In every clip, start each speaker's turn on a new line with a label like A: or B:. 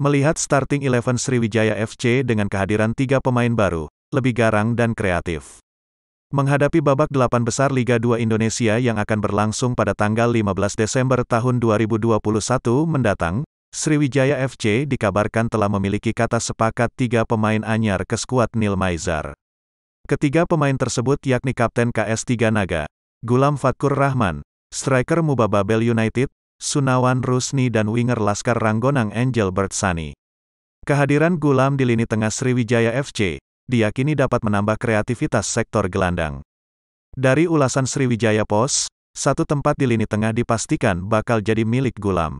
A: Melihat starting eleven Sriwijaya FC dengan kehadiran tiga pemain baru, lebih garang dan kreatif. Menghadapi babak delapan besar Liga 2 Indonesia yang akan berlangsung pada tanggal 15 Desember tahun 2021 mendatang, Sriwijaya FC dikabarkan telah memiliki kata sepakat tiga pemain anyar ke skuad Nil Maizar. Ketiga pemain tersebut yakni Kapten ks Tiga Naga, Gulam Fatkur Rahman, striker Mubababel United, Sunawan Rusni dan winger Laskar Ranggonang Angel Bertsani. Kehadiran Gulam di lini tengah Sriwijaya FC, diyakini dapat menambah kreativitas sektor gelandang. Dari ulasan Sriwijaya Pos, satu tempat di lini tengah dipastikan bakal jadi milik Gulam.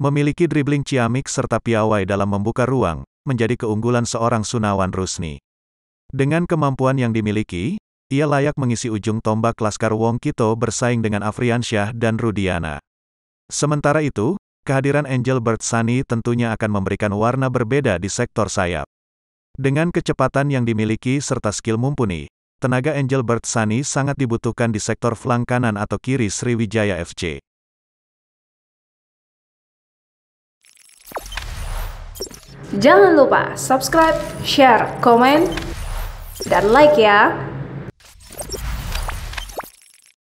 A: Memiliki dribbling ciamik serta piawai dalam membuka ruang, menjadi keunggulan seorang Sunawan Rusni. Dengan kemampuan yang dimiliki, ia layak mengisi ujung tombak Laskar Wong Kito bersaing dengan Afriansyah dan Rudiana. Sementara itu, kehadiran Angel Bird Sunny tentunya akan memberikan warna berbeda di sektor sayap. Dengan kecepatan yang dimiliki serta skill mumpuni, tenaga Angel Bird Sunny sangat dibutuhkan di sektor flank kanan atau kiri Sriwijaya FC. Jangan lupa subscribe, share, komen, dan like ya!